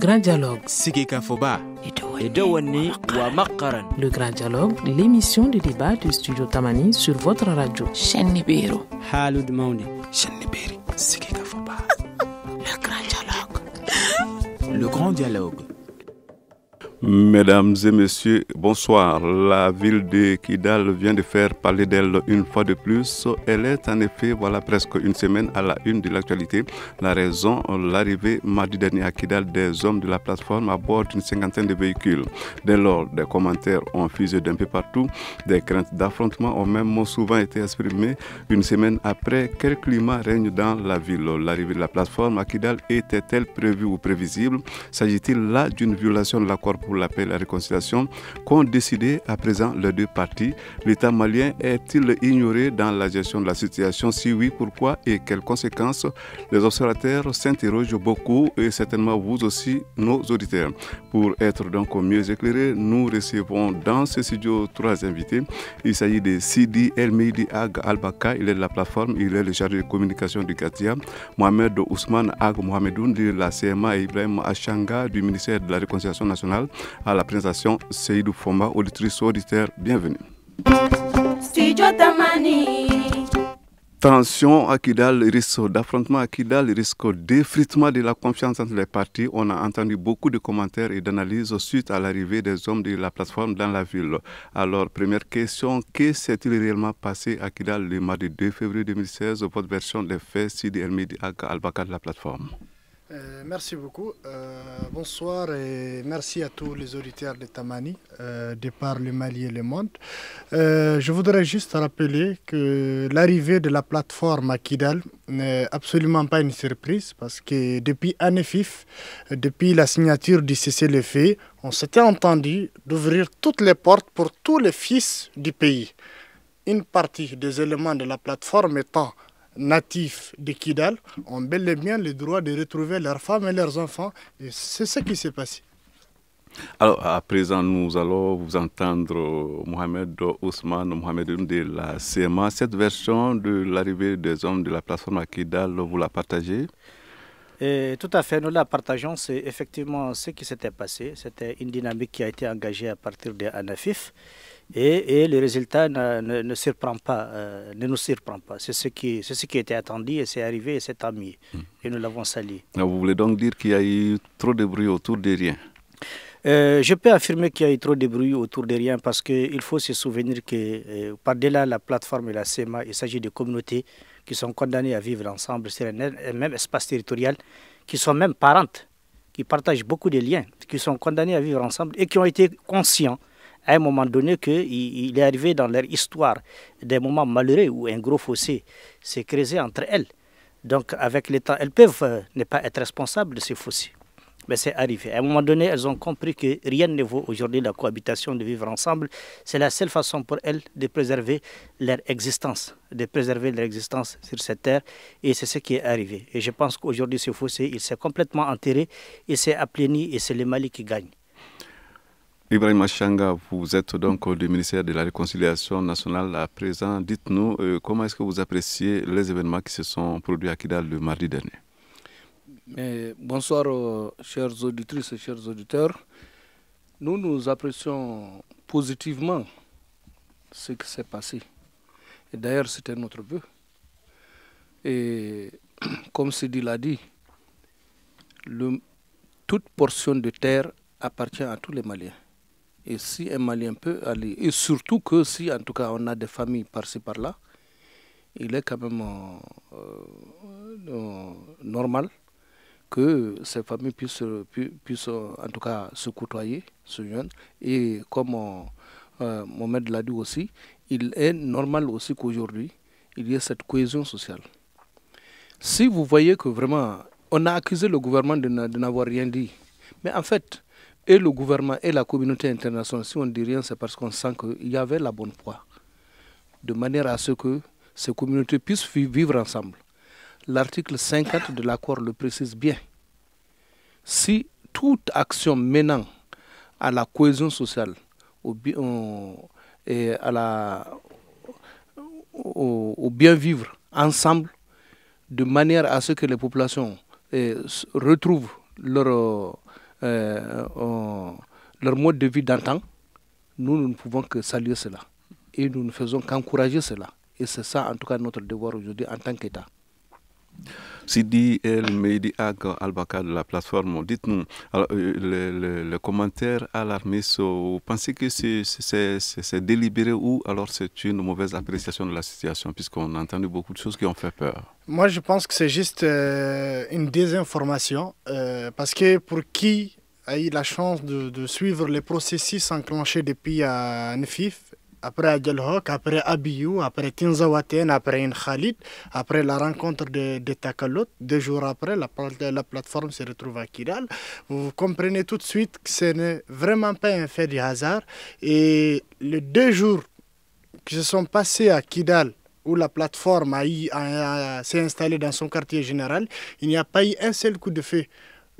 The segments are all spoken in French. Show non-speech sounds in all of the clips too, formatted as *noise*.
Le Grand Dialogue. Sigikanfoba. Edouani Wamakaran. Le Grand Dialogue, l'émission de débat du studio Tamani sur votre radio. Chenibero. Haloud Mauni. Cheniberi. Sigikanfoba. *laughs* Le Grand Dialogue. Le Grand Dialogue. Mesdames et messieurs, bonsoir. La ville de Kidal vient de faire parler d'elle une fois de plus. Elle est en effet, voilà presque une semaine à la une de l'actualité. La raison, l'arrivée mardi dernier à Kidal des hommes de la plateforme à bord d'une cinquantaine de véhicules. Dès lors, des commentaires ont fusé d'un peu partout. Des craintes d'affrontement ont même souvent été exprimées. Une semaine après, quel climat règne dans la ville L'arrivée de la plateforme à Kidal était-elle prévue ou prévisible S'agit-il là d'une violation de l'accord pour la paix la réconciliation qu'ont décidé à présent les deux parties. L'État malien est-il ignoré dans la gestion de la situation Si oui, pourquoi et quelles conséquences Les observateurs s'interrogent beaucoup et certainement vous aussi, nos auditeurs. Pour être donc mieux éclairés, nous recevons dans ce studio trois invités. Il s'agit de Sidi Elmeidi Ag Albaka, il est de la plateforme, il est le chargé de communication du Katia, Mohamed Ousmane Ag Mohamedoun de la CMA et Ibrahim Ashanga du ministère de la Réconciliation nationale, à la présentation, Seydou Fomba, auditrice, auditeur, bienvenue. Tension à Kidal, risque d'affrontement à Kidal, risque d'effritement de la confiance entre les partis. On a entendu beaucoup de commentaires et d'analyses suite à l'arrivée des hommes de la plateforme dans la ville. Alors, première question, que s'est-il réellement passé à Kidal le mardi 2 février 2016 Votre version des faits, Sidi Hermidi Al-Bakar de la plateforme. Euh, merci beaucoup. Euh, bonsoir et merci à tous les auditeurs de Tamani, euh, de par le Mali et le monde. je voudrais juste rappeler que l'arrivée de la plateforme à Kidal n'est absolument pas une surprise parce que depuis ANEFIF, depuis la signature du cessez on s'était entendu d'ouvrir toutes les portes pour tous les fils du pays. Une partie des éléments de la plateforme étant natifs de Kidal ont bel et bien le droit de retrouver leurs femmes et leurs enfants. Et c'est ce qui s'est passé. Alors, à présent, nous allons vous entendre Mohamed Ousmane Mohamed de la CMA. Cette version de l'arrivée des hommes de la plateforme Kidal, vous la partagez tout à fait, nous la partageons. C'est effectivement ce qui s'était passé. C'était une dynamique qui a été engagée à partir de ANAFIF et, le résultat ne, pas, euh, ne nous surprend pas. C'est ce qui, ce était attendu et c'est arrivé et c'est ami hmm. et nous l'avons sali. Vous voulez donc dire qu'il y a eu trop de bruit autour des rien euh, je peux affirmer qu'il y a eu trop de bruit autour de rien parce qu'il faut se souvenir que euh, par-delà la plateforme et la CEMA, il s'agit de communautés qui sont condamnées à vivre ensemble sur un, un même espace territorial, qui sont même parentes, qui partagent beaucoup de liens, qui sont condamnées à vivre ensemble et qui ont été conscients à un moment donné il est arrivé dans leur histoire des moments malheureux où un gros fossé s'est créé entre elles. Donc avec le temps, elles peuvent euh, ne pas être responsables de ce fossé, Mais c'est arrivé. À un moment donné, elles ont compris que rien ne vaut aujourd'hui la cohabitation, de vivre ensemble. C'est la seule façon pour elles de préserver leur existence, de préserver leur existence sur cette terre. Et c'est ce qui est arrivé. Et je pense qu'aujourd'hui, ce fossé, il s'est complètement enterré, il s'est aplani et c'est le Mali qui gagne. Ibrahim Machanga, vous êtes donc du ministère de la Réconciliation nationale à présent. Dites-nous, euh, comment est-ce que vous appréciez les événements qui se sont produits à Kidal le mardi dernier Bonsoir, euh, chers auditrices et chers auditeurs. Nous, nous apprécions positivement ce qui s'est passé. Et d'ailleurs, c'était notre vœu. Et *clears throat* comme Sidi l'a dit, toute portion de terre appartient à tous les Maliens. Et si un Malien peut aller, et surtout que si en tout cas on a des familles par-ci par-là, il est quand même euh, euh, normal que ces familles puissent, euh, en tout cas se côtoyer, se joindre. Et comme mon Mohamed l'a dit aussi, il est normal aussi qu'aujourd'hui, il y ait cette cohésion sociale. Si vous voyez que vraiment, on a accusé le gouvernement de n'avoir rien dit, mais en fait, et le gouvernement et la communauté internationale, si on ne dit rien, c'est parce qu'on sent qu'il y avait la bonne foi, de manière à ce que ces communautés puissent vivre ensemble. L'article 50 de l'accord le précise bien. Si toute action menant à la cohésion sociale au, et au, bien vivre ensemble, de manière à ce que les populations eh, retrouvent leur euh, euh, leur mode de vie d'antan, nous ne pouvons que saluer cela. Et nous ne faisons qu'encourager cela. Et c'est ça, en tout cas, notre devoir aujourd'hui en tant qu'État. Sidi El Meidi Ag Albaka de la plateforme, dites-nous euh, le, le, commentaire alarmiste, vous pensez que c'est délibéré ou alors c'est une mauvaise appréciation de la situation puisqu'on a entendu beaucoup de choses qui ont fait peur Moi je pense que c'est juste euh, une désinformation euh, parce que pour qui a eu la chance de, suivre les processus enclenchés depuis à NFIF, après Adjelhok, après Abiyou, après Tinzawaten, après Khalid, après la rencontre de, Takalot, deux jours après, la, la, plateforme se retrouve à Kidal. Vous comprenez tout de suite que ce n'est vraiment pas un fait du hasard. Et les deux jours qui se sont passés à Kidal, où la plateforme a, s'est installée dans son quartier général, il n'y a pas eu un seul coup de feu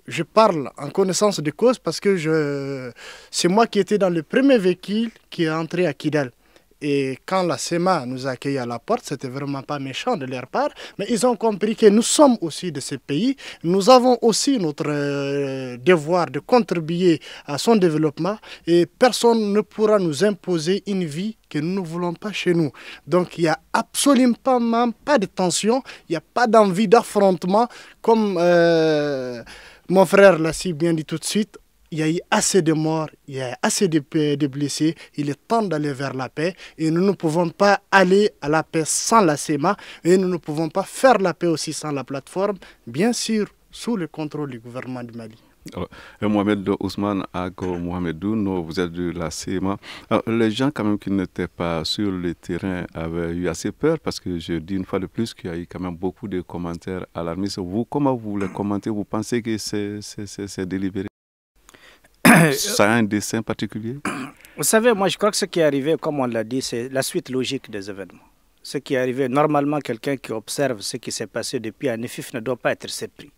je parle en connaissance de cause parce que je, c'est moi qui étais dans le premier véhicule qui est entré à Kidal. Et quand la SEMA nous a accueillis à la porte, c'était vraiment pas méchant de leur part, mais ils ont compris que nous sommes aussi de ce pays, nous avons aussi notre euh, devoir de contribuer à son développement et personne ne pourra nous imposer une vie que nous ne voulons pas chez nous. Donc il n'y a absolument pas, pas de tension, il n'y a pas d'envie d'affrontement comme... Euh, mon frère l'a si bien dit tout de suite, il y a eu assez de morts, il y a eu assez de, de blessés, il est temps d'aller vers la paix et nous ne pouvons pas aller à la paix sans la CEMA et nous ne pouvons pas faire la paix aussi sans la plateforme, bien sûr sous le contrôle du gouvernement du Mali. Euh, euh, Mohamed Ousmane Ago Mohamedou, vous êtes de la CMA. les gens quand même qui n'étaient pas sur le terrain avaient eu assez peur parce que je dis une fois de plus qu'il y a eu quand même beaucoup de commentaires alarmistes. Vous, comment vous les commentez Vous pensez que c'est délibéré *coughs* Ça a un dessin particulier Vous savez, moi je crois que ce qui est arrivé, comme on l'a dit, c'est la suite logique des événements. Ce qui est arrivé, normalement, quelqu'un qui observe ce qui s'est passé depuis un ne doit pas être surpris.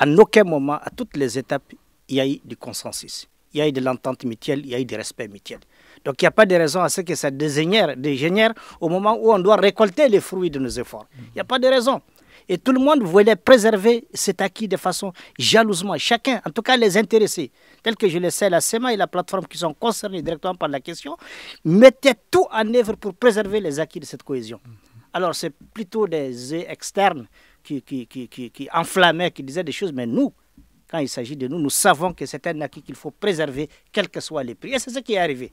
À aucun moment, à toutes les étapes, il y a eu du consensus. Il y a eu de l'entente mutuelle, il y a eu du respect mutuel. Donc il n'y a pas de raison à ce que ça dégénère, dégénère au moment où on doit récolter les fruits de nos efforts. Il n'y a pas de raison. Et tout le monde voulait préserver cet acquis de façon jalousement, chacun, en tout cas les intéressés, tels que je le sais, la SEMA et la plateforme qui sont concernés directement par la question, mettaient tout en œuvre pour préserver les acquis de cette cohésion. Alors c'est plutôt des externes qui, qui, qui, qui enflammaient, qui disaient des choses, mais nous, quand il s'agit de nous, nous savons que c'est un acquis qu'il faut préserver, quels que soient les prix. Et c'est ce qui est arrivé.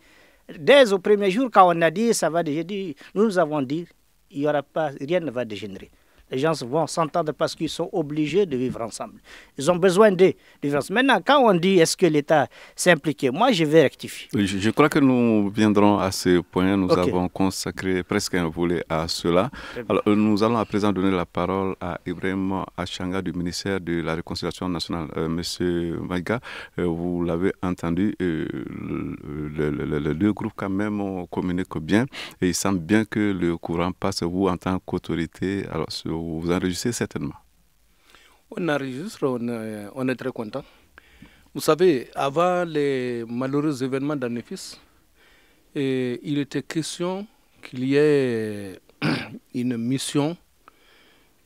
Dès au premier jour, quand on a dit ça va dégénérer, nous, nous avons dit il y aura pas, rien ne va dégénérer. Les gens vont s'entendre parce qu'ils sont obligés de vivre ensemble. Ils ont besoin de, vivre ensemble. Maintenant, quand on dit est-ce que l'État s'est impliqué, moi je vais rectifier. Je, crois que nous viendrons à ce point. Nous avons consacré presque un volet à cela. Alors, nous allons à présent donner la parole à Ibrahim Achanga du ministère de la Réconciliation nationale. Euh, monsieur Maïga, euh, vous l'avez entendu, euh, les deux groupes quand même communiquent bien et il semble bien que le courant passe, vous en tant qu'autorité. Alors, ce vous enregistrez certainement. On enregistre, euh, on, est, très content. Vous savez, avant les malheureux événements d'Anéfis, eh, il était question qu'il y ait euh, *clears throat* une mission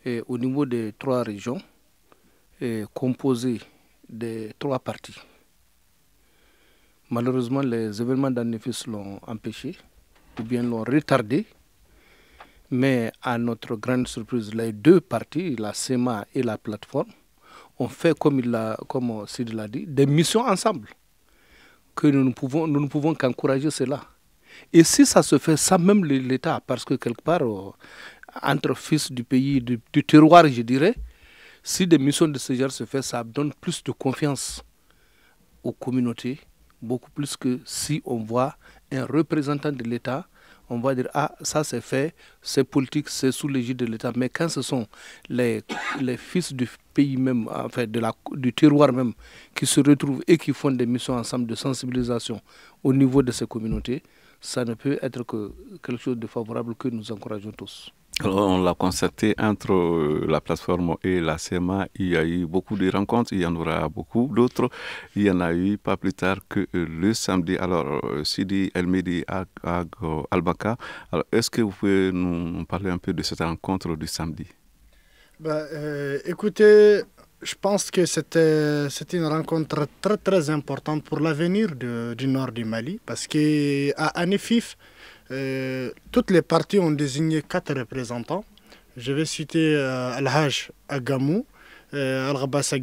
eh, au niveau des trois régions et, eh, composée de trois parties. Malheureusement, les événements d'Anéfis l'ont empêché ou bien l'ont retardé. Mais à notre grande surprise, les deux parties, la CEMA et la plateforme, ont fait, comme, il a, comme Sid l'a dit, des missions ensemble. Que nous ne pouvons, nous ne pouvons qu'encourager cela. Et si ça se fait, ça même l'État, parce que quelque part, euh, entre fils du pays, du, du, terroir, je dirais, si des missions de ce genre se font, ça donne plus de confiance aux communautés, beaucoup plus que si on voit un représentant de l'État on va dire ah ça c'est fait, c'est politique, c'est sous l'égide de l'État. Mais quand ce sont les, les fils du pays même, enfin de la, du terroir même, qui se retrouvent et qui font des missions ensemble de sensibilisation au niveau de ces communautés, ça ne peut être que quelque chose de favorable que nous encourageons tous on l'a constaté entre euh, la plateforme et la CMA, il y a eu beaucoup de rencontres, il y en aura beaucoup d'autres. Il y en a eu pas plus tard que euh, le samedi. Alors, euh, Sidi Elmedi Albaka, est-ce que vous pouvez nous parler un peu de cette rencontre du samedi bah, Écoutez, je pense que c'était une rencontre très très importante pour l'avenir du nord du Mali parce qu'à Anifif, euh, toutes les parties ont désigné quatre représentants. Je vais citer euh, Al-Haj Agamou, euh, Al-Ghabas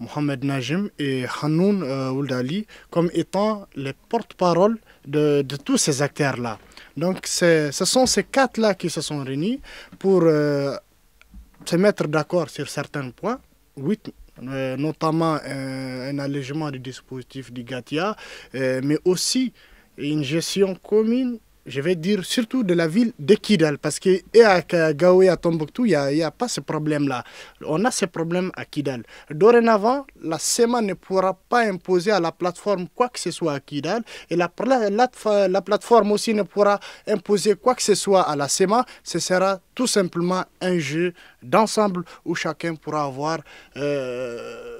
Mohamed Najim et Hanoun Ouldali comme étant les porte-parole de, tous ces acteurs-là. Donc ce sont ces quatre-là qui se sont réunis pour se mettre d'accord sur certains points. notamment un allègement du dispositif du GATIA, mais aussi une gestion commune je vais dire surtout de la ville de Kidal, parce que et à Gao et à Tombouctou, il n'y a, pas ce problème-là. On a ce problème à Kidal. Dorénavant, la SEMA ne pourra pas imposer à la plateforme quoi que ce soit à Kidal, et la, la plateforme aussi ne pourra imposer quoi que ce soit à la SEMA. Ce sera tout simplement un jeu d'ensemble où chacun pourra avoir... Euh,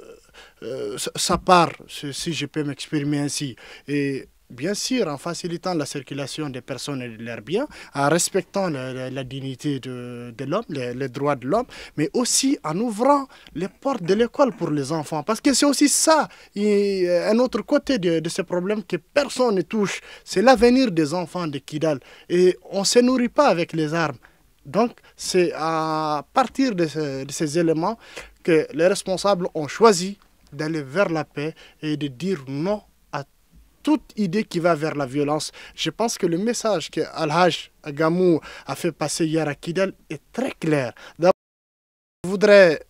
euh, sa part, si je peux m'exprimer ainsi. Et bien sûr en facilitant la circulation des personnes et de leurs biens, en respectant la dignité de, de l'homme, les, droits de l'homme, mais aussi en ouvrant les portes de l'école pour les enfants. Parce que c'est aussi ça, euh, un autre côté de, de, ce problème que personne ne touche, c'est l'avenir des enfants de Kidal. Et on ne se nourrit pas avec les armes. Donc c'est à partir de, de ces éléments que les responsables ont choisi d'aller vers la paix et de dire non toute idée qui va vers la violence. Je pense que le message que Al-Hajj Gamou a fait passer hier à Kidal est très clair. Je voudrais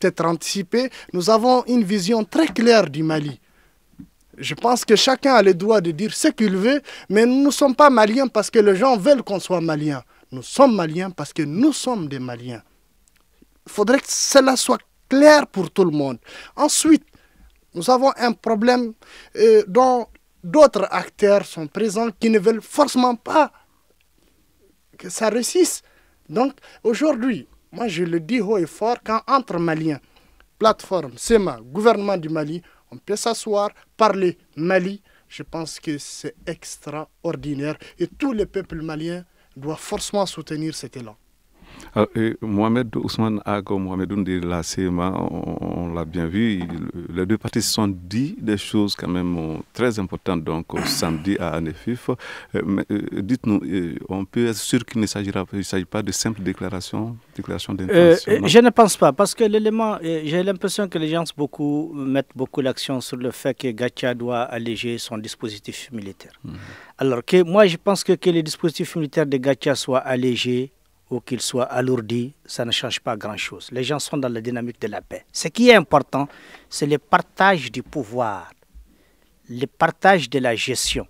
être anticipé, nous avons une vision très claire du Mali. Je pense que chacun a le droit de dire ce qu'il veut, mais nous ne sommes pas maliens parce que les gens veulent qu'on soit maliens. Nous sommes maliens parce que nous sommes des maliens. Il faudrait que cela soit clair pour tout le monde. Ensuite, nous avons un problème euh, dont d'autres acteurs sont présents qui ne veulent forcément pas que ça réussisse. Donc aujourd'hui, moi je le dis haut et fort, quand entre Maliens, plateforme, SEMA, gouvernement du Mali, on peut s'asseoir, parler Mali, je pense que c'est extraordinaire et tous les peuples maliens doivent forcément soutenir cet élan. Ah, Mohamed Ousmane A, Mohamed Oundir, la CMA, on, l'a bien vu, les deux parties se sont dit des choses quand même euh, très importantes donc euh, samedi à Annefif. Euh, dites-nous, on peut être sûr qu'il ne s'agit pas de simples déclarations, déclarations d'intention Je ne pense pas, parce que l'élément, j'ai l'impression que les gens beaucoup, mettent beaucoup l'action sur le fait que Gacha doit alléger son dispositif militaire. Mhm. Alors que moi, je pense que, que le dispositif militaire de Gacha soit allégé, ou qu'il soit alourdi, ça ne change pas grand-chose. Les gens sont dans la dynamique de la paix. Ce qui est important, c'est le partage du pouvoir, le partage de la gestion.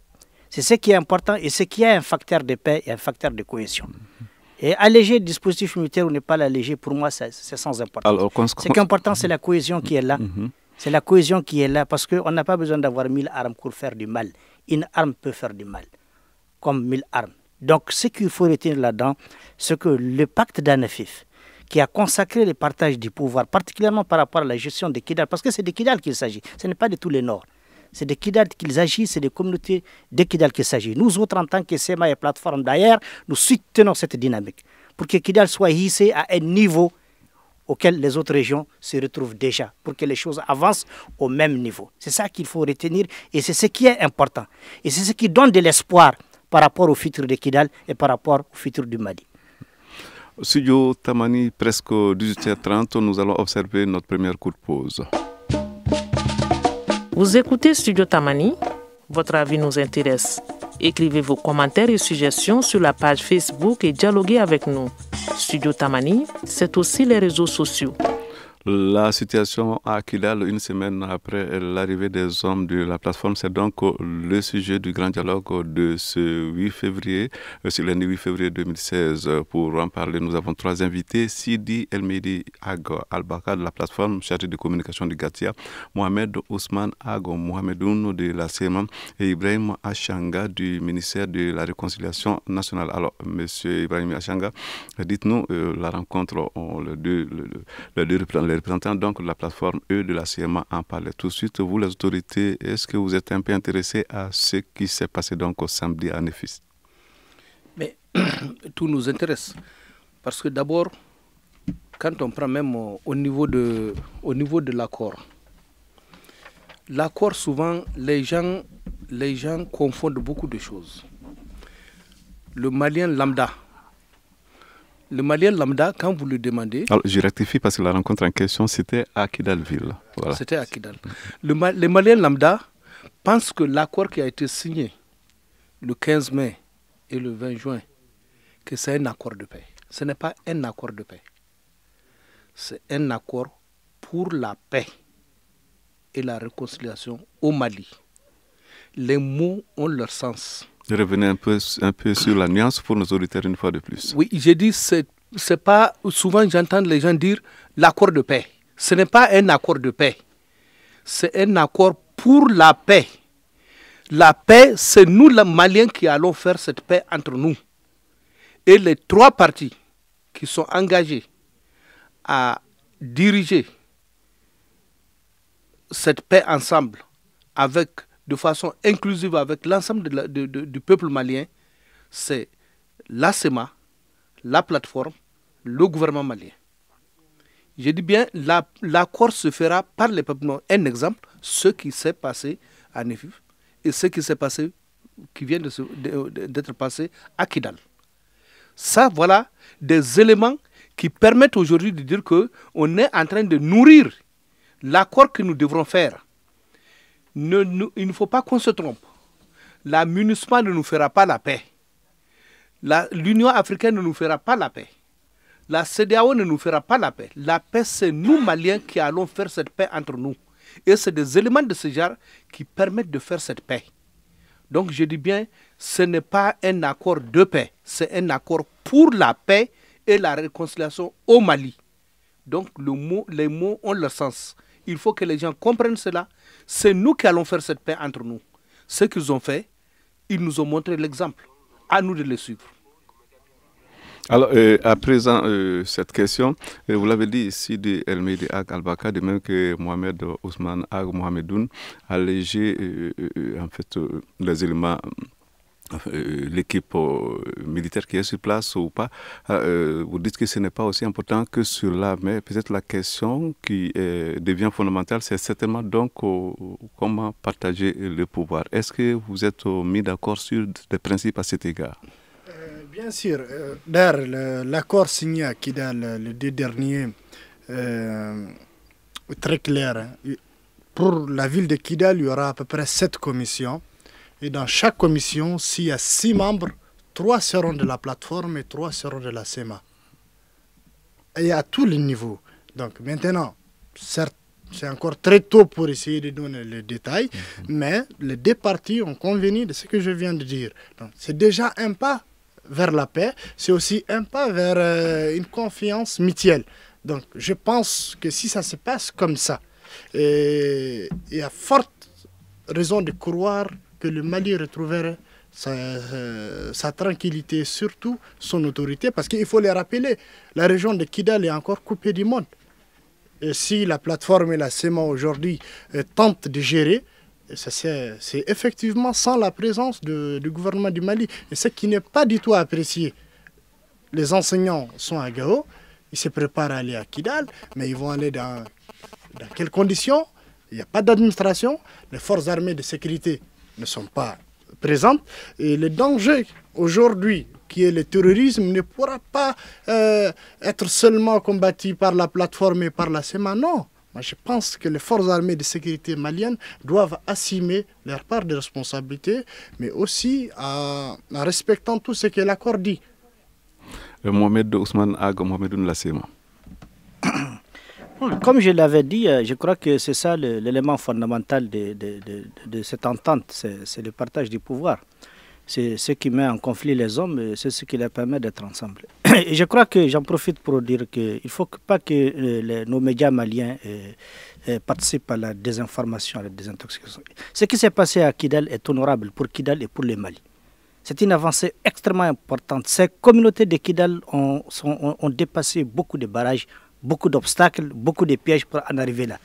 C'est ce qui est important et ce qui est un facteur de paix et un facteur de cohésion. Et alléger le dispositif militaire ou ne pas l'alléger, pour moi, c'est sans importance. ce qui est important, c'est la cohésion qui est là. Mm-hmm. Mm-hmm. C'est la cohésion qui est là parce qu'on n'a pas besoin d'avoir mille armes pour faire du mal. Une arme peut faire du mal, comme mille armes. Donc, ce qu'il faut retenir là-dedans, c'est que le pacte d'Anafif, qui a consacré le partage du pouvoir, particulièrement par rapport à la gestion de Kidal, parce que c'est de Kidal qu'il s'agit, ce n'est pas de tous les Nord. C'est des Kidal qu'ils agissent, c'est des communautés de Kidal qu'il s'agit. Nous autres, en tant que SEMA et plateforme d'ailleurs, nous soutenons cette dynamique pour que Kidal soit hissé à un niveau auquel les autres régions se retrouvent déjà, pour que les choses avancent au même niveau. C'est ça qu'il faut retenir et c'est ce qui est important. Et c'est ce qui donne de l'espoir par rapport au futur de Kidal et par rapport au futur du Mali. studio Tamani, presque 18h30, nous allons observer notre première courte pause. Vous écoutez Studio Tamani Votre avis nous intéresse. Écrivez vos commentaires et suggestions sur la page Facebook et dialoguez avec nous. Studio Tamani, c'est aussi les réseaux sociaux. La situation à Kidal, une semaine après l'arrivée des hommes de la plateforme, c'est donc le sujet du grand dialogue de ce 8 février, euh, C'est lundi 8 février 2016. Pour en parler, nous avons trois invités, Sidi Elmedi Ag Al-Bakar de la plateforme chargée de communication du Gatia, Mohamed Ousmane Mohamed Mohamedoun de la CMA et Ibrahim Ashanga du ministère de la Réconciliation nationale. Alors, monsieur Ibrahim Ashanga, dites-nous euh, la rencontre, on, le deux, le, les donc de la plateforme E de la CMA en parler. tout de suite. Vous, les autorités, est-ce que vous êtes un peu intéressés à ce qui s'est passé donc au samedi à Nefis Mais *clears throat* tout nous intéresse. Parce que d'abord, quand on prend même au niveau de, de l'accord, l'accord souvent, les gens, les gens confondent beaucoup de choses. Le Malien lambda, le Malien lambda, quand vous le demandez. Alors, je rectifie parce que la rencontre en question, c'était à Kidalville. C'était à Kidal. Le, Malien lambda pense que l'accord qui a été signé le 15 mai et le 20 juin, que c'est un accord de paix. Ce n'est pas un accord de paix. C'est un accord pour la paix et la réconciliation au Mali. Les mots ont leur sens. Revenez un peu, un peu sur la nuance pour nos auditeurs une fois de plus. Oui, j'ai dit, c'est pas. Souvent, j'entends les gens dire l'accord de paix. Ce n'est pas un accord de paix. C'est un accord pour la paix. La paix, c'est nous, les Maliens, qui allons faire cette paix entre nous. Et les trois parties qui sont engagées à diriger cette paix ensemble avec de façon inclusive avec l'ensemble du peuple malien, c'est la la plateforme, le gouvernement malien. Je dis bien, l'accord se fera par les peuples. Un exemple, ce qui s'est passé à Nefif et ce qui s'est passé, qui vient d'être passé à Kidal. Ça, voilà des éléments qui permettent aujourd'hui de dire qu'on est en train de nourrir l'accord que nous devrons faire il ne faut pas qu'on se trompe. La MUNISPA ne nous fera pas la paix. L'Union africaine ne nous fera pas la paix. La CDAO ne nous fera pas la paix. La paix, c'est nous, Maliens, qui allons faire cette paix entre nous. Et c'est des éléments de ce genre qui permettent de faire cette paix. Donc je dis bien, ce n'est pas un accord de paix, c'est un accord pour la paix et la réconciliation au Mali. Donc les mots ont leur sens. Il faut que les gens comprennent cela c'est nous qui allons faire cette paix entre nous. Ce qu'ils ont fait, ils nous ont montré l'exemple. À nous de les suivre. Alors, euh, à présent, euh, cette question, euh, vous l'avez dit ici de Medi Ag Al-Baka, de même que Mohamed Ousmane Ag Mohamedoun, allégé en fait les éléments euh, l'équipe euh, militaire qui est sur place ou pas, euh, vous dites que ce n'est pas aussi important que cela, mais peut-être la question qui devient fondamentale, c'est certainement donc comment partager le pouvoir. Est-ce que vous êtes mis d'accord sur des principes à cet égard Bien sûr. D'ailleurs, l'accord signé à Kidal le, dernier très clair. Hein, pour la ville de Kidal, il y aura à peu près sept commissions et dans chaque commission, s'il y a six membres, trois seront de la plateforme et trois seront de la SEMA. Et à tous les niveaux. Donc maintenant, certes, c'est encore très tôt pour essayer de donner les détails, mhm. mais les deux parties ont convenu de ce que je viens de dire. C'est déjà un pas vers la paix, c'est aussi un pas vers euh, une confiance mutuelle. Donc je pense que si ça se passe comme ça, il y a forte raison de croire que le Mali retrouverait euh, sa, tranquillité, surtout son autorité, parce qu'il faut les rappeler, la région de Kidal est encore coupée du monde. Et si la plateforme et la SEMA aujourd'hui euh, tentent de gérer, c'est effectivement sans la présence du gouvernement du Mali, et ce qui n'est pas du tout apprécié. Les enseignants sont à Gao, ils se préparent à aller à Kidal, mais ils vont aller dans quelles conditions Il n'y a pas d'administration, les forces armées de sécurité ne sont pas présentes. Et le danger aujourd'hui qui est le terrorisme ne pourra pas euh, être seulement combattu par la plateforme et par la SEMA, non. Moi, je pense que les forces armées de sécurité maliennes doivent assumer leur part de responsabilité, mais aussi en, respectant tout ce que l'accord dit. Euh, Mohamed Ousmane Ag, comme je l'avais dit, euh, je crois que c'est ça l'élément fondamental de, cette entente, c'est le partage du pouvoir. C'est ce qui met en conflit les hommes, c'est ce qui leur permet d'être ensemble. *coughs* Et je crois que j'en profite pour dire qu'il ne faut pas que euh, nos médias maliens euh, participent à la désinformation, à la désintoxication. Ce qui s'est passé à Kidal est honorable pour Kidal et pour les Mali. C'est une avancée extrêmement importante. Ces communautés de Kidal ont, ont dépassé beaucoup de barrages, beaucoup d'obstacles, beaucoup de pièges pour en arriver là.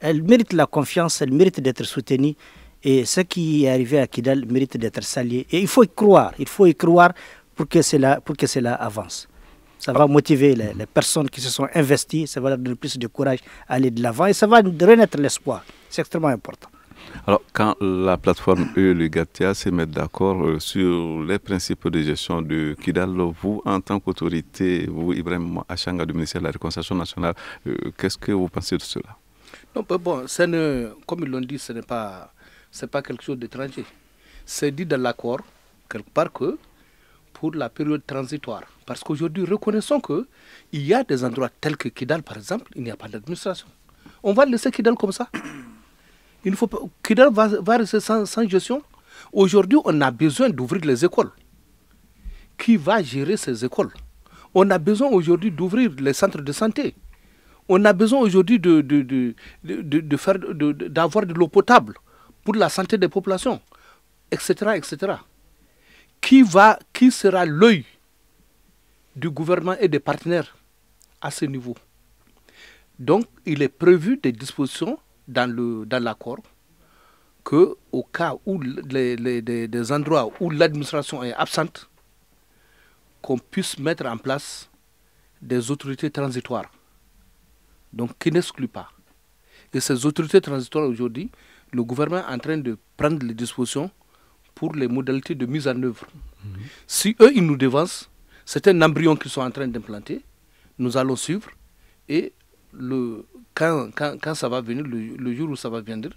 Elle mérite la confiance, elle mérite d'être soutenue. Et ce qui est arrivé à Kidal mérite d'être salué. Et il faut y croire, il faut y croire pour que cela, pour que cela avance. Ça va motiver les, personnes qui se sont investies, ça va leur donner plus de courage à aller de l'avant et ça va renaître l'espoir. C'est extrêmement important. Alors, quand la plateforme e GATTIA, se met d'accord euh, sur les principes de gestion de Kidal, vous, en tant qu'autorité, vous, Ibrahim Achanga du ministère de la Réconciliation nationale, euh, qu'est-ce que vous pensez de cela Non, bon, comme ils l'ont dit, ce n'est pas, pas quelque chose d'étranger. C'est dit dans l'accord, quelque part, que pour la période transitoire. Parce qu'aujourd'hui, reconnaissons qu'il y a des endroits tels que Kidal, par exemple, il n'y a pas d'administration. On va laisser Kidal comme ça il ne faut pas. Qui va, va rester sans, gestion Aujourd'hui, on a besoin d'ouvrir les écoles. Qui va gérer ces écoles On a besoin aujourd'hui d'ouvrir les centres de santé. On a besoin aujourd'hui d'avoir de, de, de, de, de l'eau potable pour la santé des populations, etc. etc. Qui, va, qui sera l'œil du gouvernement et des partenaires à ce niveau Donc, il est prévu des dispositions dans le dans l'accord que au cas où les, endroits où l'administration est absente, qu'on puisse mettre en place des autorités transitoires, donc qui n'exclut pas. Et ces autorités transitoires aujourd'hui, le gouvernement est en train de prendre les dispositions pour les modalités de mise en œuvre. Mhm. Si eux, ils nous devancent, c'est un embryon qu'ils sont en train d'implanter, nous allons suivre et le, quand, ça va venir, le, jour où ça va venir,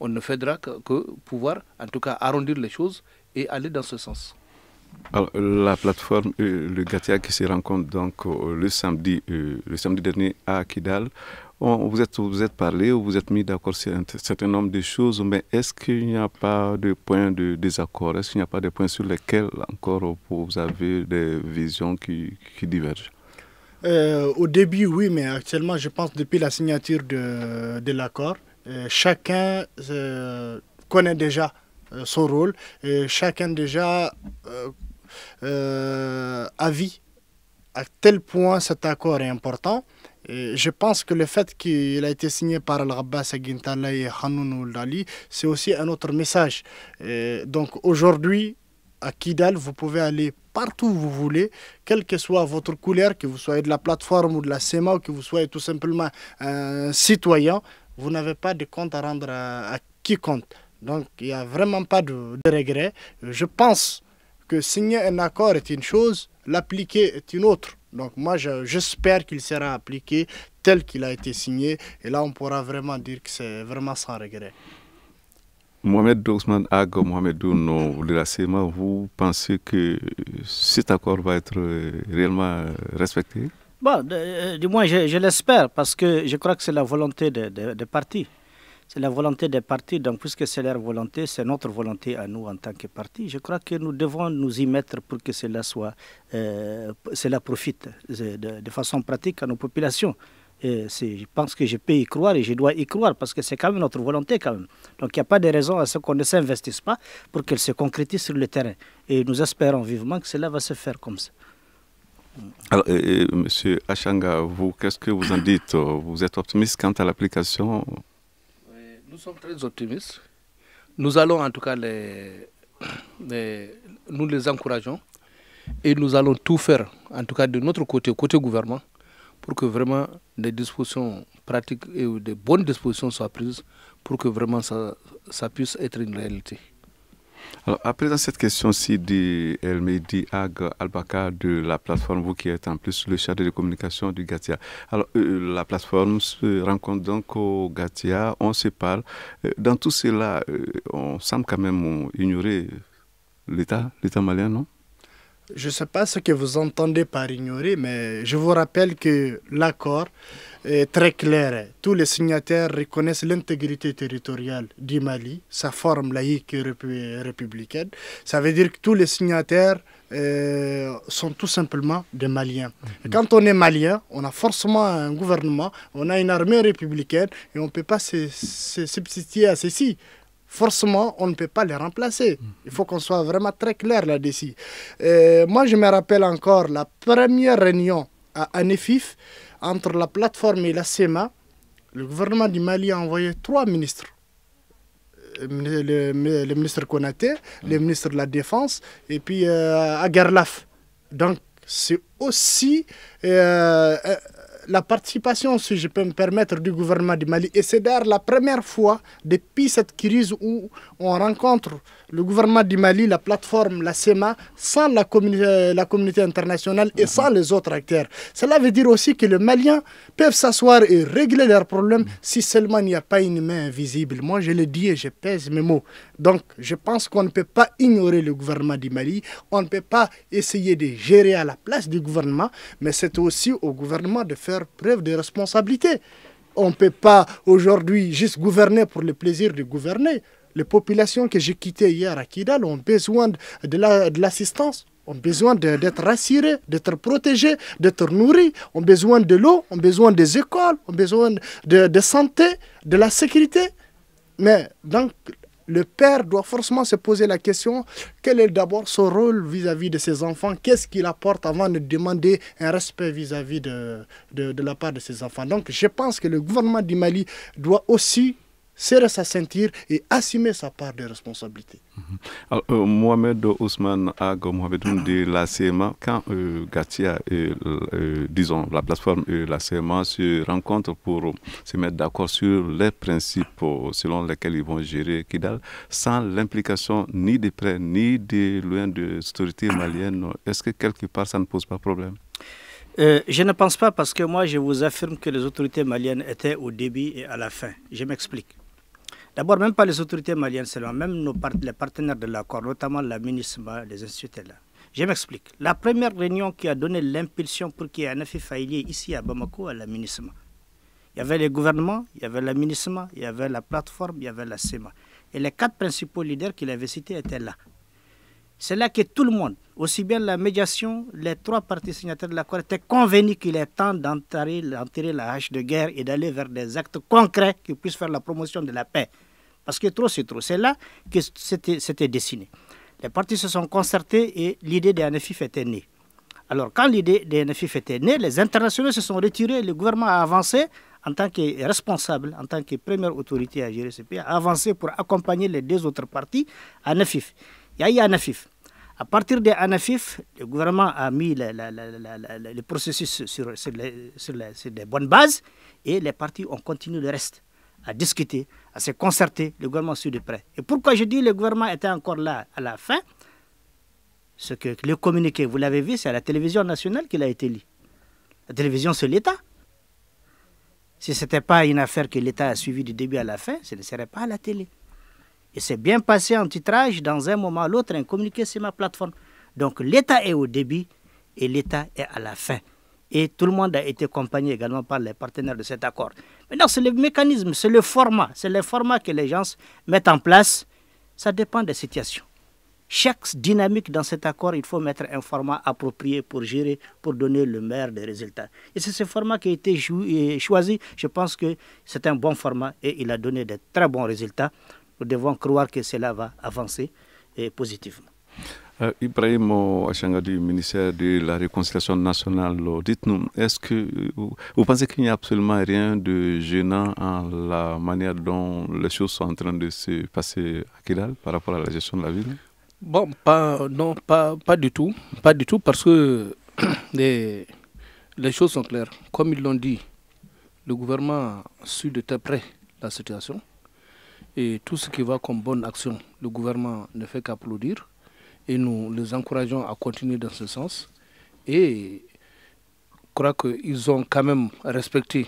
on ne fera que, pouvoir, en tout cas, arrondir les choses et aller dans ce sens. la plateforme, euh, le GATIA qui se rencontre donc euh, le, samedi, euh, le samedi dernier à Kidal, vous êtes, vous êtes parlé, vous êtes mis d'accord sur un certain nombre de choses, mais est-ce qu'il n'y a pas de points de désaccord Est-ce qu'il n'y a pas de points sur lesquels encore vous avez des visions qui divergent euh, au début, oui, mais actuellement, je pense depuis la signature de, l'accord, euh, chacun euh, connaît déjà son rôle, et chacun déjà a à tel point cet accord est important. je pense que le fait qu'il a été signé par al Rabas, Guintala et Hanoun Dali, c'est aussi un autre message. donc aujourd'hui, à Kidal, vous pouvez aller partout où vous voulez, quelle que soit votre couleur, que vous soyez de la plateforme ou de la SEMA ou que vous soyez tout simplement un citoyen, vous n'avez pas de compte à rendre à, quiconque. Donc il n'y a vraiment pas de, de regret. Je pense que signer un accord est une chose, l'appliquer est une autre. Donc moi, j'espère qu'il sera appliqué tel qu'il a été signé. Et là, on pourra vraiment dire que c'est vraiment sans regret. Mohamed Ousmane Ag, Mohamed non, vous pensez que cet accord va être euh, réellement euh, respecté Bon, euh, du moins, je, l'espère, parce que je crois que c'est la volonté des partis. C'est la volonté des partis, donc puisque c'est leur volonté, c'est notre volonté à nous en tant que parti. Je crois que nous devons nous y mettre pour que cela soit, cela profite de façon pratique à nos populations je pense que je peux y croire et je dois y croire parce que c'est quand même notre volonté quand même. Donc il n'y a pas de raison à ce qu'on ne s'investisse pas pour qu'elle se concrétise sur le terrain. Et nous espérons vivement que cela va se faire comme ça. Alors, Monsieur Achanga, vous, qu'est-ce que vous en dites Vous êtes optimiste quant à l'application Nous sommes très optimistes. Nous allons en tout cas les, nous les encourageons et nous allons tout faire, en tout cas de notre côté, côté gouvernement, pour que vraiment des dispositions pratiques et de bonnes dispositions soient prises pour que vraiment ça, puisse être une réalité. Alors, après présent, cette question-ci Elmedi Ag Albaka de la plateforme, vous qui êtes en plus le chef de communication du Gatia. Alors, euh, la plateforme se rencontre donc au Gatia, on se parle. Euh, dans tout cela, euh, on semble quand même ignorer l'État, l'État malien, non je ne sais pas ce que vous entendez par ignorer, mais je vous rappelle que l'accord est très clair. Tous les signataires reconnaissent l'intégrité territoriale du Mali, sa forme laïque et républicaine. Ça veut dire que tous les signataires euh, sont tout simplement des Maliens. Mhm. quand on est Malien, on a forcément un gouvernement, on a une armée républicaine et on ne peut pas se substituer à ceci forcément, on ne peut pas les remplacer. Il faut qu'on soit vraiment très clair là-dessus. Euh, moi, je me rappelle encore la première réunion à Anefif entre la plateforme et la CMA. Le gouvernement du Mali a envoyé trois ministres. Euh, le, ministre Konaté, le ministre de la Défense et puis euh, Agarlaf. Donc, c'est aussi la participation, si je peux me permettre, du gouvernement du Mali. Et c'est d'ailleurs la première fois depuis cette crise où on rencontre le gouvernement du Mali, la plateforme, la CEMA, sans la, communauté, euh, la communauté internationale et sans les autres acteurs. Cela veut dire aussi que les Maliens peuvent s'asseoir et régler leurs problèmes si seulement il n'y a pas une main invisible. Moi, je le dis et je pèse mes mots. Donc, je pense qu'on ne peut pas ignorer le gouvernement du Mali, on ne peut pas essayer de gérer à la place du gouvernement, mais c'est aussi au gouvernement de faire preuve de responsabilité. On ne peut pas aujourd'hui juste gouverner pour le plaisir de gouverner. Les populations que j'ai quittées hier à Kidal ont besoin de l'assistance. ont besoin d'être rassurés, d'être protégés, d'être nourris, ont besoin de l'eau, ont besoin des écoles, ont besoin de, santé, de la sécurité. Mais donc, le père doit forcément se poser la question, quel est d'abord son rôle vis-à-vis de ses enfants Qu'est-ce qu'il apporte avant de demander un respect vis-à-vis de, de, de la part de ses enfants Donc, je pense que le gouvernement du Mali doit aussi c'est sa ceinture et assumer sa part de responsabilité. Mm-hmm. Euh, euh, Mohamed Ousmane Mohamed de la CMA, quand euh, Gatia et euh, euh, disons la plateforme et la CMA se rencontrent pour se mettre d'accord sur les principes selon lesquels ils vont gérer Kidal, sans l'implication ni des prêts ni des loin de l'autorité malienne, est-ce que quelque part ça ne pose pas problème je ne pense pas parce que moi je vous affirme que les autorités maliennes étaient au début et à la fin. Je m'explique. D'abord, même pas les autorités maliennes seulement, même nos les partenaires de l'accord, notamment la MINISMA, les instituts là. Je m'explique. La première réunion qui a donné l'impulsion pour qu'il y ait un effet failli ici à Bamako, à la MINISMA. Il y avait le gouvernement, il y avait la MINISMA, il y avait la plateforme, il y avait la CEMA. Et les quatre principaux leaders qu'il avait cités étaient là. C'est là que tout le monde, aussi bien la médiation, les trois partis signataires de l'accord étaient convenus qu'il est temps d'enterrer la hache de guerre et d'aller vers des actes concrets qui puissent faire la promotion de la paix. Parce que trop, c'est trop. C'est là que c'était dessiné. Les partis se sont concertés et l'idée des NFIF était née. Alors, quand l'idée des NFIF était née, les internationaux se sont retirés, le gouvernement a avancé en tant que responsable, en tant que première autorité à gérer ce pays, a avancé pour accompagner les deux autres parties à NFIF. Il y a eu NFIF. À partir des ANAFIF, le gouvernement a mis le processus sur, des bonnes bases et les partis ont continué le reste à discuter, à se concerter, le gouvernement suit de près. Et pourquoi je dis le gouvernement était encore là à la fin Ce que le communiqué, vous l'avez vu, c'est à la télévision nationale qu'il a été lu. La télévision, c'est l'État. Si ce n'était pas une affaire que l'État a suivie du début à la fin, ce ne serait pas à la télé. Et c'est bien passé en titrage. Dans un moment à l'autre, un communiqué sur ma plateforme. Donc l'État est au début et l'État est à la fin. Et tout le monde a été accompagné également par les partenaires de cet accord. Maintenant, c'est le mécanisme, c'est le format. C'est le format que les gens mettent en place. Ça dépend des situations. Chaque dynamique dans cet accord, il faut mettre un format approprié pour gérer, pour donner le meilleur des résultats. Et c'est ce format qui a été euh, choisi. Je pense que c'est un bon format et il a donné de très bons résultats. Nous devons croire que cela va avancer et euh, positivement. Euh, Ibrahim Achanga ministère de la Réconciliation nationale, dites-nous, est-ce que vous, pensez qu'il n'y a absolument rien de gênant en la manière dont les choses sont en train de se passer à Kidal par rapport à la gestion de la ville Bon, pas, non, pas, pas du tout. Pas du tout parce que *coughs* les, les choses sont claires. Comme ils l'ont dit, le gouvernement suit de très près la situation et tout ce qui va comme bonne action, le gouvernement ne fait qu'applaudir et nous les encourageons à continuer dans ce sens. Et je crois qu'ils ont quand même respecté,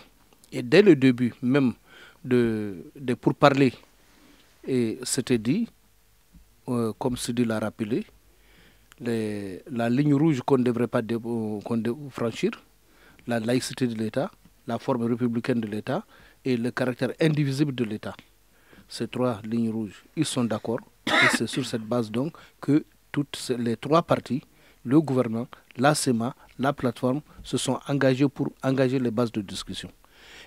et dès le début même de, de et c'était dit, comme euh, comme Sidi l'a rappelé, la ligne rouge qu'on ne devrait pas euh, franchir, la laïcité de l'État, la forme républicaine de l'État et le caractère indivisible de l'État ces trois lignes rouges, ils sont d'accord. Et c'est sur cette base donc que toutes les trois parties, le gouvernement, la CEMA, la plateforme, se sont engagés pour engager les bases de discussion.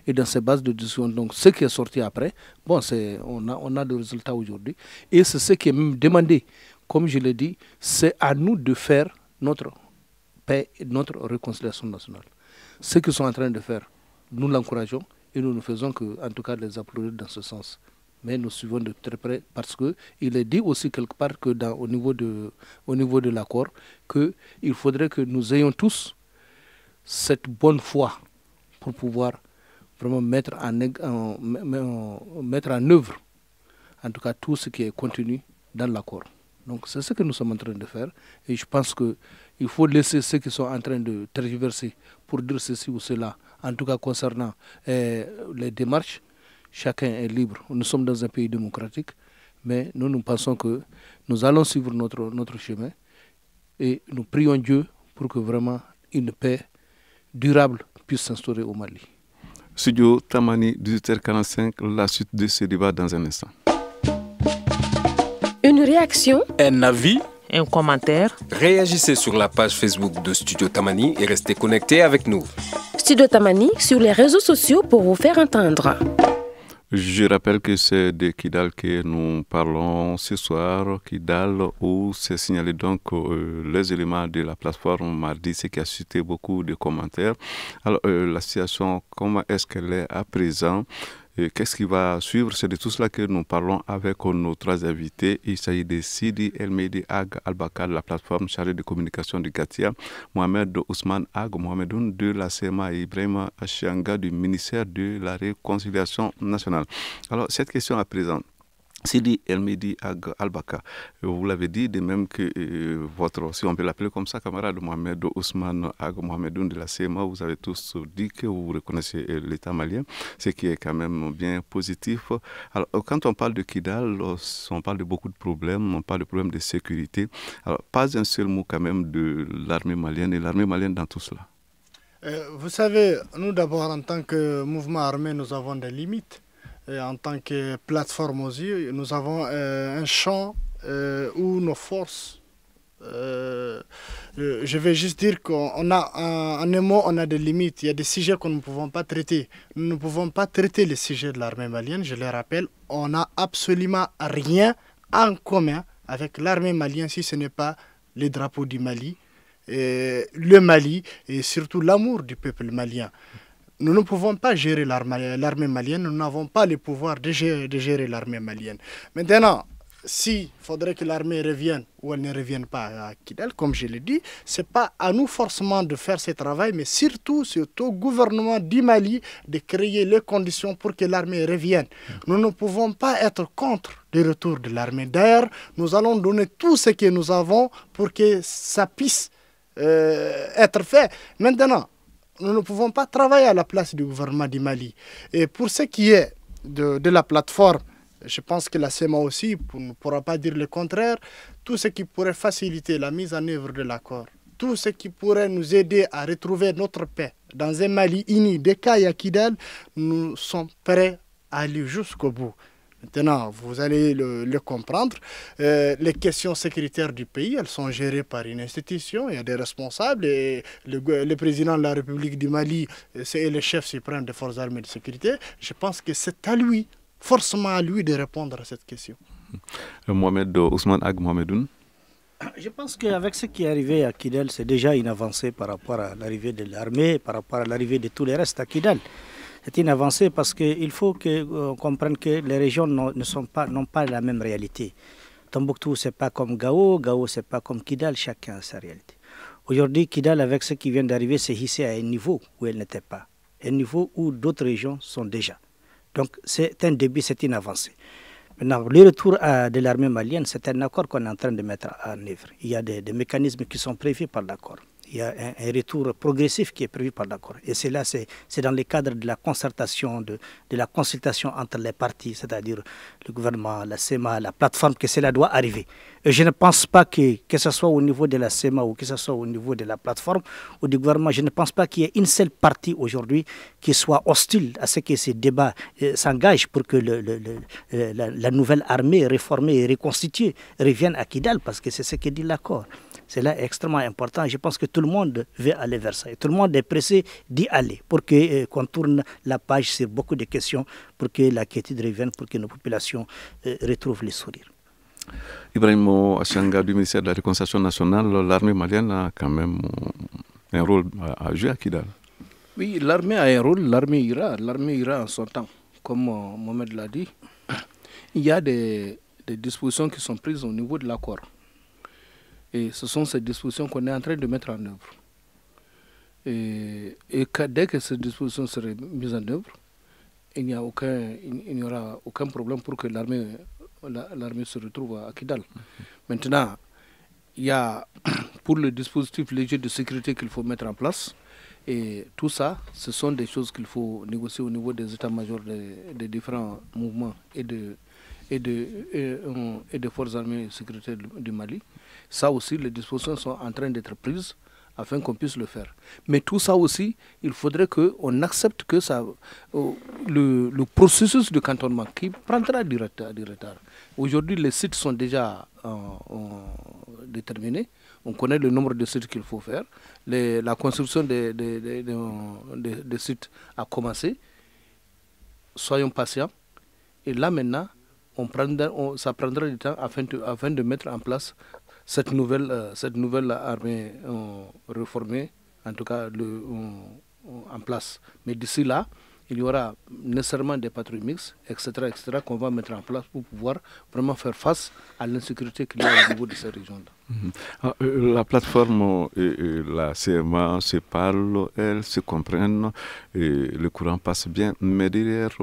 Et dans ces bases de discussion, donc ce qui est sorti après, bon, c'est on a on a le résultat aujourd'hui. Et c'est ce qui est même demandé. Comme je l'ai dit, c'est à nous de faire notre paix et notre réconciliation nationale. Ce qu'ils sont en train de faire, nous l'encourageons et nous ne faisons que, en tout cas, les applaudir dans ce sens mais nous suivons de très près parce qu'il est dit aussi quelque part que dans, au niveau de, de l'accord qu'il faudrait que nous ayons tous cette bonne foi pour pouvoir vraiment mettre en, mettre en œuvre en tout cas tout ce qui est contenu dans l'accord. Donc c'est ce que nous sommes en train de faire et je pense qu'il faut laisser ceux qui sont en train de traverser pour dire ceci ou cela, en tout cas concernant eh, les démarches, chacun est libre. Nous sommes dans un pays démocratique, mais nous, nous pensons que nous allons suivre notre, notre chemin et nous prions Dieu pour que vraiment une paix durable puisse s'instaurer au Mali. Studio Tamani, 18h45, la suite de ce débat dans un instant. Une réaction Un avis un commentaire. Réagissez sur la page Facebook de Studio Tamani et restez connectés avec nous. Studio Tamani sur les réseaux sociaux pour vous faire entendre. Je rappelle que c'est de Kidal que nous parlons ce soir. Kidal, où s'est signalé donc euh, les éléments de la plateforme mardi, ce qui a suscité beaucoup de commentaires. Alors, euh, la situation, comment est-ce qu'elle est à présent qu'est-ce qui va suivre C'est de tout cela que nous parlons avec nos trois invités. Il s'agit de Sidi Elmedi Ag al la plateforme chargée de communication du Katia, Mohamed Ousmane Ag Mohamedoun de la CMA et Ibrahim Ashianga du ministère de la Réconciliation nationale. Alors, cette question à présent, Sidi Elmedi Ag Albaka, vous l'avez dit, de même que euh, votre, si on peut l'appeler comme ça, camarade Mohamed Ousmane Ag Mohamedoun de la CMA, vous avez tous dit que vous reconnaissez euh, l'État malien, ce qui est quand même bien positif. Alors, euh, quand on parle de Kidal, on parle de beaucoup de problèmes, on parle de problèmes de sécurité. Alors, pas un seul mot quand même de l'armée malienne et l'armée malienne dans tout cela. vous savez, nous d'abord, en tant que mouvement armé, nous avons des limites en tant que plateforme aussi, nous avons euh, un champ euh, où nos forces euh, je vais juste dire qu'on a, un mot, on a des limites. Il y a des sujets qu'on ne pouvons pas traiter. Nous ne pouvons pas traiter les sujets de l'armée malienne. Je le rappelle, on n'a absolument rien en commun avec l'armée malienne si ce n'est pas les drapeaux du Mali, le Mali et surtout l'amour du peuple malien nous ne pouvons pas gérer l'armée malienne, nous n'avons pas le pouvoir de gérer, l'armée malienne. Maintenant, s'il faudrait que l'armée revienne ou elle ne revienne pas à Kidal, comme je l'ai dit, ce n'est pas à nous forcément de faire ce travail, mais surtout, surtout au gouvernement du Mali de créer les conditions pour que l'armée revienne. Nous ne pouvons pas être contre le retour de l'armée. D'ailleurs, nous allons donner tout ce que nous avons pour que ça puisse euh, être fait. Maintenant, nous ne pouvons pas travailler à la place du gouvernement du Mali. Et pour ce qui est de, la plateforme, je pense que la CEMA aussi ne pourra pas dire le contraire, tout ce qui pourrait faciliter la mise en œuvre de l'accord, tout ce qui pourrait nous aider à retrouver notre paix dans un Mali uni, des cas nous sommes prêts à aller jusqu'au bout. Maintenant, vous allez le, comprendre, euh, les questions sécuritaires du pays, elles sont gérées par une institution, il y a des responsables, et le, président de la République du Mali, euh, c'est le chef suprême des forces armées de sécurité. Je pense que c'est à lui, forcément à lui, de répondre à cette question. Euh, Mohamed Ousmane Ag Mohamedoun. Ah, je pense qu'avec ce qui est arrivé à Kidal, c'est déjà une avancée par rapport à l'arrivée de l'armée, par rapport à l'arrivée de tous les restes à Kidal. C'est une avancée parce qu'il faut euh, qu'on comprenne que les régions ne pas, n'ont pas la même réalité. Tombouctou, n'est pas comme Gao, Gao, c'est pas comme Kidal, chacun a sa réalité. Aujourd'hui, Kidal, avec ce qui vient d'arriver, s'est hissé à un niveau où elle n'était pas, un niveau où d'autres régions sont déjà. Donc, c'est un début, c'est une avancée. Maintenant, le retour de l'armée malienne, c'est un accord qu'on est en train de mettre en œuvre. Il y a des mécanismes qui sont prévus par l'accord il y a un, retour progressif qui est prévu par l'accord. Et c'est là, c'est dans le cadre de la concertation, de, la consultation entre les partis, c'est-à-dire le gouvernement, la CEMA, la plateforme, que cela doit arriver. je ne pense pas que, que ce soit au niveau de la CEMA ou que ce soit au niveau de la plateforme ou du gouvernement, je ne pense pas qu'il y ait une seule partie aujourd'hui qui soit hostile à ce que ces débats euh, s'engagent pour que le, euh, la, la nouvelle armée réformée et reconstituée revienne à Kidal, parce que c'est ce que dit l'accord. C'est là extrêmement important. Je pense que tout le monde veut aller vers ça. tout le monde est pressé d'y aller pour euh, qu'on tourne la page sur beaucoup de questions, pour que la quiétude revienne, pour que nos populations euh, retrouvent le sourire. Ibrahim Ossanga, du ministère de la Réconciliation nationale, l'armée malienne a quand même euh, un rôle à jouer à Kidal. Oui, l'armée a un rôle, l'armée ira, l'armée ira en son temps. Comme Mohamed l'a dit, *coughs* il y a des dispositions qui sont prises au niveau de l'accord. Et ce sont ces dispositions qu'on est en train de mettre en œuvre. Et, dès que ces dispositions seront mises en œuvre, il n'y aucun, il aura aucun problème pour que l'armée, l'armée se retrouve à Kidal. Maintenant, il y a *coughs* pour le dispositif léger de sécurité qu'il faut mettre en place. Et tout ça, ce sont des choses qu'il faut négocier au niveau des états-majors des différents mouvements et de, et de, et, euh, des forces armées sécuritaires du, Mali. Ça aussi, les dispositions sont en train d'être prises afin qu'on puisse le faire. Mais tout ça aussi, il faudrait qu'on accepte que ça, euh, le, le, processus de cantonnement qui prendra du retard. retard. Aujourd'hui, les sites sont déjà euh, déterminés. On connaît le nombre de sites qu'il faut faire. la construction des, des, des, des sites a commencé. Soyons patients. Et là maintenant, on ça prendra du temps afin de, mettre en place cette nouvelle, euh, cette nouvelle armée euh, reformée, en tout cas le, euh, en place. Mais d'ici là, il y aura nécessairement des patrouilles mixtes, etc., etc., qu'on va mettre en place pour pouvoir vraiment faire face à l'insécurité qu'il y a au niveau de ces régions-là. Mhm. Ah, euh, la plateforme et euh, euh, la CMA se parlent, elles se comprennent, et le courant passe bien, mais derrière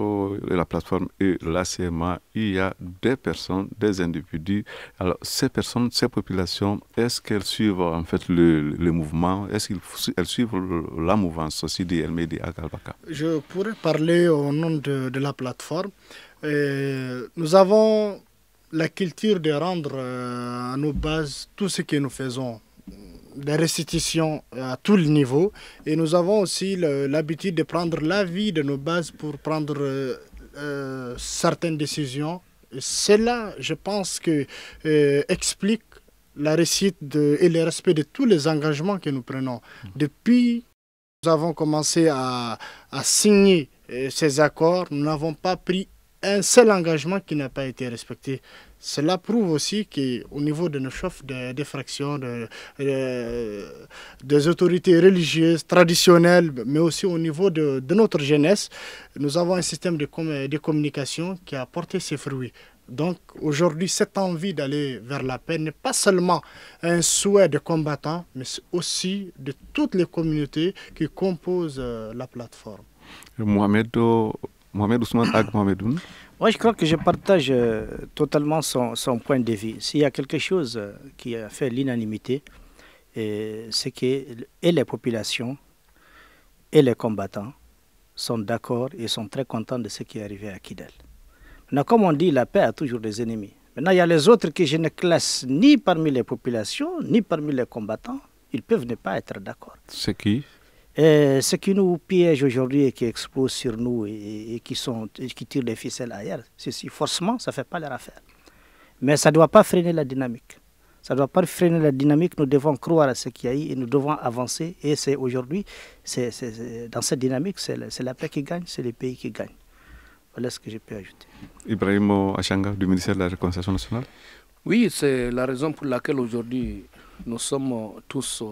la plateforme et la CMA, il y a des personnes, des individus. Alors, ces personnes, ces populations, est-ce qu'elles suivent en fait le, mouvement Est-ce qu'elles suivent la mouvance aussi des LMD Je pourrais parler au nom de, la plateforme. Et nous avons la culture de rendre euh, à nos bases tout ce que nous faisons des restitutions à tous les niveaux. Et nous avons aussi l'habitude de prendre l'avis de nos bases pour prendre euh, euh, certaines décisions. Et cela, je pense, que, explique la réussite de, et le respect de tous les engagements que nous prenons. Depuis, nous avons commencé à signer ces accords, nous n'avons pas pris un seul engagement qui n'a pas été respecté. Cela prouve aussi qu'au niveau de nos chefs de fractions, de, des autorités religieuses, traditionnelles, mais aussi au niveau de, notre jeunesse, nous avons un système de, de communication qui a porté ses fruits. Donc aujourd'hui, cette envie d'aller vers la paix n'est pas seulement un souhait de combattants, mais aussi de toutes les communautés qui composent euh, la plateforme. Mohamed, euh, Mohamed Ousmane Ag Mohamedoun. Moi, je crois que je partage euh, totalement son, point de vue. S'il y a quelque chose euh, qui a fait l'unanimité, euh, c'est que et les populations et les combattants sont d'accord et sont très contents de ce qui est arrivé à Kidal. Maintenant, comme on dit, la paix a toujours des ennemis. Maintenant, il y a les autres que je ne classe ni parmi les populations, ni parmi les combattants. Ils peuvent ne pas être d'accord. C'est qui euh, ce qui nous piège aujourd'hui et qui explose sur nous et, qui, sont, qui tire les ficelles ailleurs, ceci, forcément, ça ne fait pas leur affaire. Mais ça ne doit pas freiner la dynamique. Ça ne doit pas freiner la dynamique. Nous devons croire à ce qu'il y a eu et nous devons avancer. Et c'est aujourd'hui, dans cette dynamique, c'est la paix qui gagne, c'est les pays qui gagnent. Voilà ce que je peux ajouter. Ibrahim Achanga, du ministère de la Réconciliation nationale. Oui, c'est la raison pour laquelle aujourd'hui nous sommes tous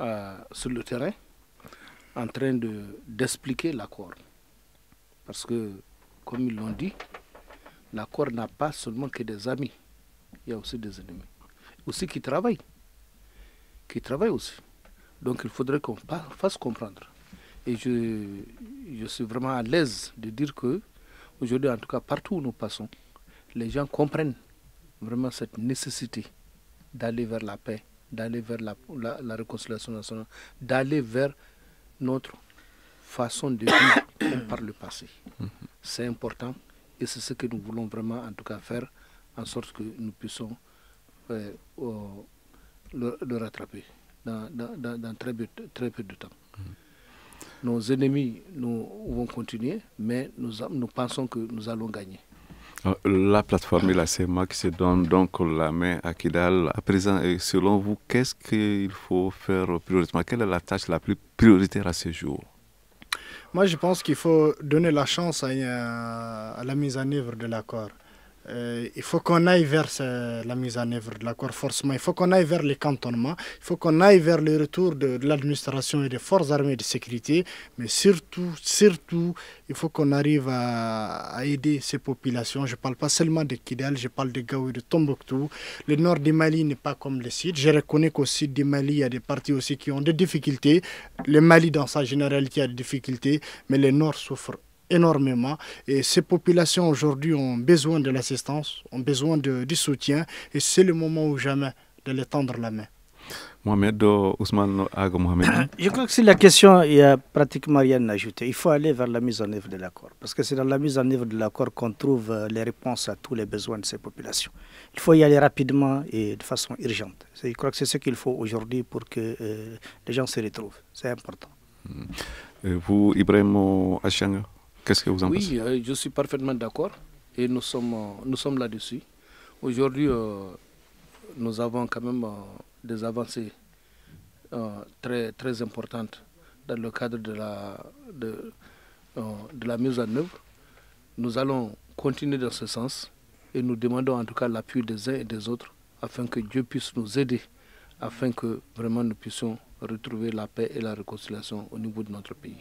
euh, sur le terrain en train d'expliquer l'accord. Parce que, comme ils l'ont dit, l'accord n'a pas seulement que des amis, il y a aussi des ennemis. Aussi qui travaillent, qui travaillent aussi. Donc il faudrait qu'on fasse comprendre. Et je, je suis vraiment à l'aise de dire que, aujourd'hui, en tout cas, partout où nous passons, les gens comprennent vraiment cette nécessité d'aller vers la paix, d'aller vers la, la, la réconciliation nationale, d'aller vers notre façon de vivre *coughs* par le passé. C'est important et c'est ce que nous voulons vraiment en tout cas faire en sorte que nous puissions euh, le, rattraper dans, très, peu, de temps. Nos ennemis nous vont continuer, mais nous pensons que nous allons gagner. Euh, la plateforme et la CMA qui se donnent donc la main à Kidal. À présent, selon vous, qu'est-ce qu'il faut faire prioritairement Quelle est la tâche la plus prioritaire à ce jour Moi, je pense qu'il faut donner la chance à, euh, à la mise en œuvre de l'accord. Euh, il faut qu'on aille vers euh, la mise en œuvre de l'accord forcément, il faut qu'on aille vers les cantonnements, il faut qu'on aille vers le retour de, l'administration et des forces armées de sécurité, mais surtout, surtout, il faut qu'on arrive à, aider ces populations. Je ne parle pas seulement de Kidal, je parle de et de Tombouctou. Le nord du Mali n'est pas comme le sud. Je reconnais qu'au sud du Mali, il y a des parties aussi qui ont des difficultés. Le Mali, dans sa généralité, a des difficultés, mais le nord souffre énormément et ces populations aujourd'hui ont besoin de l'assistance, ont besoin de, du soutien et c'est le moment ou jamais de les tendre la main. Mohamed euh, Ousmane Agou Mohamed. *coughs* Je crois que c'est la question, il n'y a pratiquement rien à ajouter. Il faut aller vers la mise en œuvre de l'accord. Parce que c'est dans la mise en œuvre de l'accord qu'on trouve euh, les réponses à tous les besoins de ces populations. Il faut y aller rapidement et de façon urgente. Je crois que c'est ce qu'il faut aujourd'hui pour que euh, les gens se retrouvent. C'est important. Mm. Vous, Ibrahim Achanga oui, euh, je suis parfaitement d'accord et nous sommes, euh, nous sommes là-dessus. Aujourd'hui, euh, nous avons quand même des avancées très, très importantes dans le cadre de la, de la mise en œuvre. Nous allons continuer dans ce sens et nous demandons en tout cas l'appui des uns et des autres afin que Dieu puisse nous aider, afin que vraiment nous puissions retrouver la paix et la réconciliation au niveau de notre pays.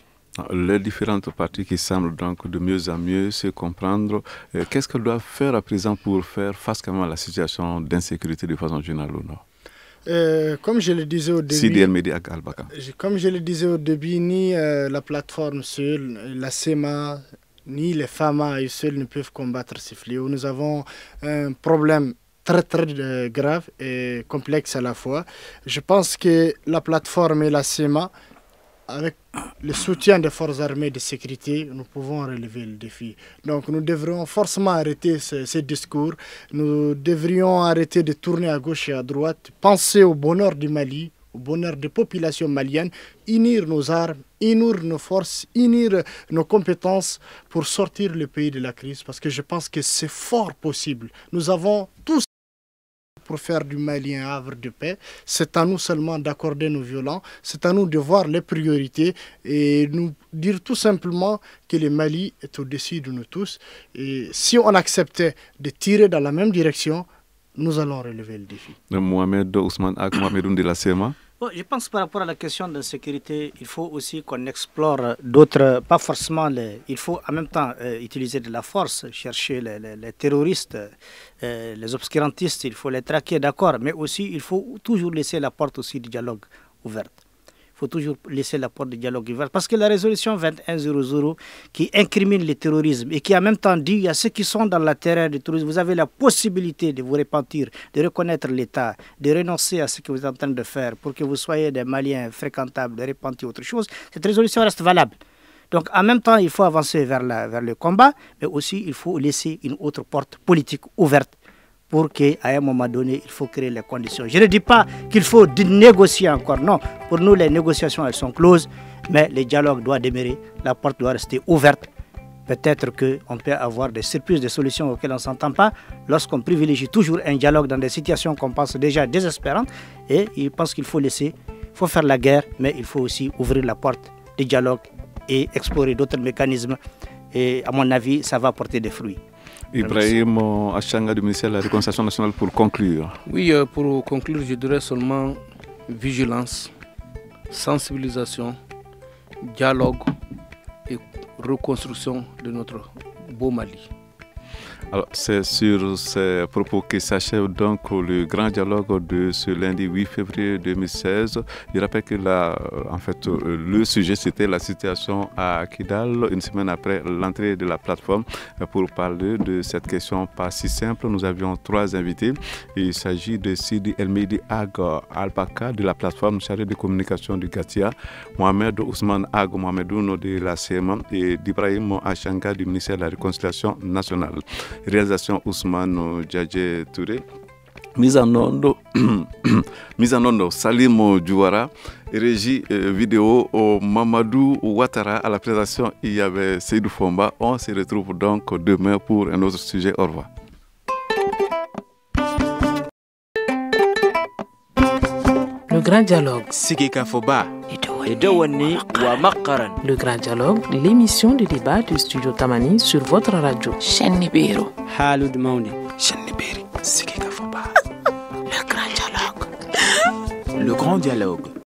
Les différentes parties qui semblent donc de mieux en mieux se comprendre, euh, qu'est-ce qu'elles doivent faire à présent pour faire face à la situation d'insécurité de façon générale au Nord euh, comme je le disais au début, comme je le disais au début, ni euh, la plateforme seule, la CMA, ni les FAMA seuls ne peuvent combattre ces fléaux. Nous avons un problème très très grave et complexe à la fois. Je pense que la plateforme et la SEMA avec le soutien des forces armées de sécurité, nous pouvons relever le défi. Donc nous devrions forcément arrêter ces discours, nous devrions arrêter de tourner à gauche et à droite, penser au bonheur du Mali, au bonheur des populations maliennes, unir nos armes, unir nos forces, unir nos compétences pour sortir le pays de la crise, parce que je pense que c'est fort possible. Nous avons tous pour faire du Mali un havre de paix. C'est à nous seulement d'accorder nos violents, c'est à nous de voir les priorités et nous dire tout simplement que le Mali est au-dessus de nous tous. Et si on acceptait de tirer dans la même direction, nous allons relever le défi. Mohamed Ousmane de la je pense par rapport à la question de la sécurité, il faut aussi qu'on explore d'autres, pas forcément, il faut en même temps euh, utiliser de la force, chercher les, terroristes, euh, les obscurantistes, il faut les traquer, d'accord, mais aussi il faut toujours laisser la porte aussi du dialogue ouverte faut toujours laisser la porte de dialogue ouverte. Parce que la résolution 2100 qui incrimine le terrorisme et qui en même temps dit à ceux qui sont dans la terreur du terrorisme, vous avez la possibilité de vous repentir, de reconnaître l'État, de renoncer à ce que vous êtes en train de faire pour que vous soyez des Maliens fréquentables, de repentir autre chose, cette résolution reste valable. Donc en même temps, il faut avancer vers le combat, mais aussi il faut laisser une autre porte politique ouverte pour qu'à un moment donné, il faut créer les conditions. Je ne dis pas qu'il faut négocier encore, non. Pour nous, les négociations, elles sont closes, mais le dialogue doit demeurer, la porte doit rester ouverte. Peut-être qu'on peut avoir des surplus de solutions auxquelles on ne s'entend pas lorsqu'on privilégie toujours un dialogue dans des situations qu'on pense déjà désespérantes. Et il pense qu'il faut laisser, il faut faire la guerre, mais il faut aussi ouvrir la porte du dialogue et explorer d'autres mécanismes. Et à mon avis, ça va porter des fruits. Ibrahim euh, Achanga du ministère de la Réconciliation nationale pour conclure. Oui, euh, pour conclure, je dirais seulement vigilance, sensibilisation, dialogue et reconstruction de notre beau Mali. Ah, c'est sur ces propos que s'achève donc le grand dialogue de ce lundi 8 février 2016. Je rappelle que en fait, euh, le sujet c'était la situation à Kidal, une semaine après l'entrée de la plateforme pour parler de cette question pas si simple. Nous avions trois invités. Il s'agit de Sidi Elmedi Ag Alpaka de la plateforme chargée de communication du Katia, Mohamed Ousmane Ag Mohamedouno de la CMA e et d'Ibrahim Achanga du ministère de la Réconciliation nationale réalisation Ousmane Djadje Touré, mise en onde, *clears throat* mise en onde Salim Djouara, régie euh, vidéo au euh, Mamadou Ouattara à la présentation, il y avait Seydou Fomba. On se retrouve donc demain pour un autre sujet. Au revoir. Le grand dialogue. Kafoba. Le Grand Dialogue, l'émission de débat du studio Tamani sur votre radio. Haloud Mauni. *laughs* Le Grand Dialogue. Le Grand Dialogue.